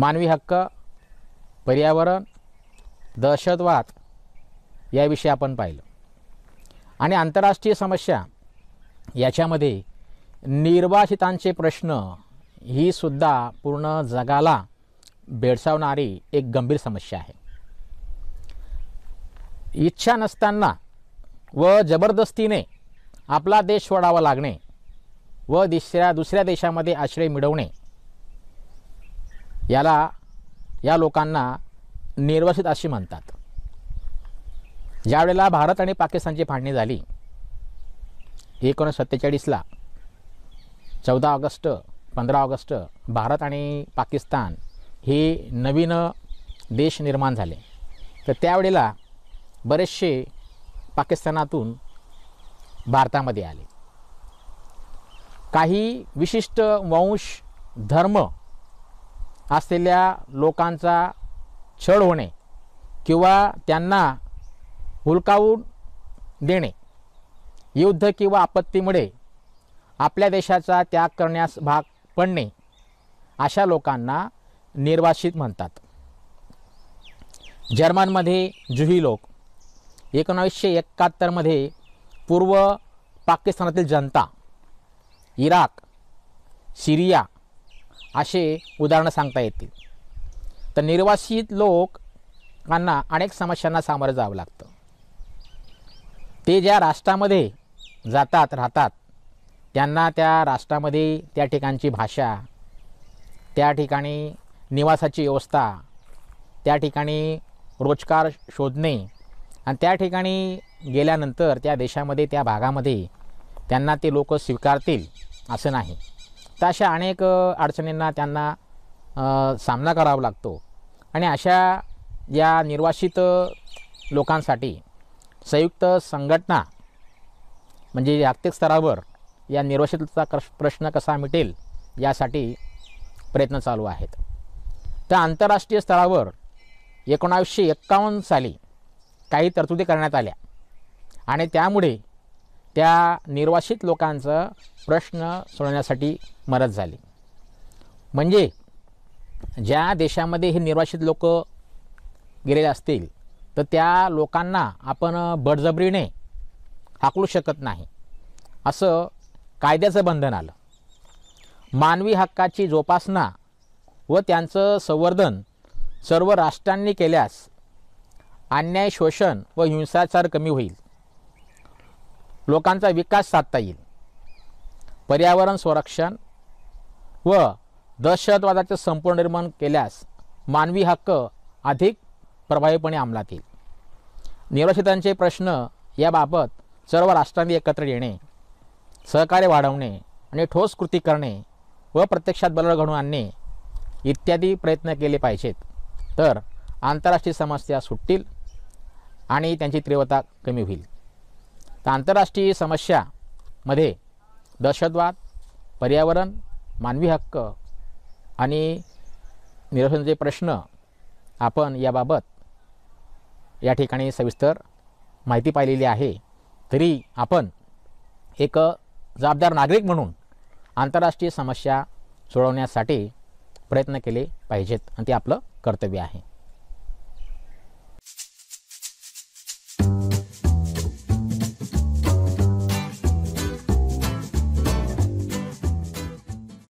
मानवी हक्क पर्यावरण दहशतवाद याविषयी आपण पाहिलं आणि आंतरराष्ट्रीय समस्या याच्यामध्ये निर्वासितांचे प्रश्न ही सुद्धा पूर्ण जगाला भेडसावणारी एक गंभीर समस्या आहे इच्छा नसताना व जबरदस्तीने आपला देश सोडावा लागणे व दुसऱ्या दुसऱ्या देशामध्ये आश्रय मिळवणे याला या लोकांना निर्वासित अशी म्हणतात ज्यावेळेला भारत आणि पाकिस्तानची फाळणी झाली एकोणीसशे सत्तेचाळीसला चौदा ऑगस्ट पंधरा ऑगस्ट भारत आणि पाकिस्तान हे नवीन देश निर्माण झाले तर त्यावेळेला बरेचसे पाकिस्तानातून भारतामध्ये आले काही विशिष्ट वंश धर्म असलेल्या लोकांचा छळ होणे किंवा त्यांना हुलकावून देणे युद्ध किंवा आपत्तीमुळे आपल्या देशाचा त्याग करण्यास भाग पडणे अशा लोकांना निर्वासित म्हणतात जर्मनमध्ये जुही लोक एकोणावीसशे एकाहत्तरमध्ये पूर्व पाकिस्तानातील जनता इराक सिरिया असे उदाहरणं सांगता येतील तर निर्वासित लोकांना अनेक समस्यांना सामोरं जावं लागतं ते ज्या राष्ट्रामध्ये जातात राहतात त्यांना त्या राष्ट्रामध्ये त्या ठिकाणची भाषा त्या ठिकाणी निवासाची व्यवस्था त्या ठिकाणी रोजगार शोधणे आणि त्या ठिकाणी गेल्यानंतर त्या देशामध्ये त्या भागामध्ये त्यांना ते लोक स्वीकारतील असं नाही तर अशा अनेक अडचणींना त्यांना सामना करावा लागतो आणि अशा या निर्वासित लोकांसाठी संयुक्त संघटना म्हणजे जागतिक स्तरावर या निर्वासितचा प्रश्न कसा मिटेल यासाठी प्रयत्न चालू आहेत तर आंतरराष्ट्रीय स्तरावर एकोणावीसशे एक्कावन्न साली काही तरतुदी करण्यात आल्या आणि त्यामुळे त्या निर्वासित लोकांचं प्रश्न सोडवण्यासाठी मदत झाली म्हणजे ज्या देशामध्ये हे निर्वासित लोक गेलेले असतील तर त्या लोकांना आपण बडजबरीने हाकलू शकत नाही असं कायद्याचं बंधन आलं मानवी हक्काची जोपासना व त्यांचं संवर्धन सर्व राष्ट्रांनी केल्यास अन्याय शोषण व हिंसाचार कमी होईल लोकांचा विकास साधता येईल पर्यावरण संरक्षण व दहशतवादाचे संपूर्ण निर्माण केल्यास मानवी हक्क अधिक प्रभावीपणे अंमलात येईल निरक्षितांचे प्रश्न याबाबत सर्व राष्ट्रांनी एकत्र येणे सहकार्य वाढवणे आणि ठोस कृती करणे व प्रत्यक्षात बदल घडून आणणे इत्यादी प्रयत्न केले पाहिजेत तर आंतरराष्ट्रीय समस्या सुटतील आणि त्यांची तीव्रता कमी होईल तर आंतरराष्ट्रीय समस्यामध्ये दहशतवाद पर्यावरण मानवी हक्क आणि निरसनचे प्रश्न आपण याबाबत या ठिकाणी सविस्तर माहिती पाहिलेली आहे तरी आपण एक जबाबदार नागरिक म्हणून आंतरराष्ट्रीय समस्या सोडवण्यासाठी प्रयत्न केले पाहिजेत आणि ते आपलं कर्तव्य आहे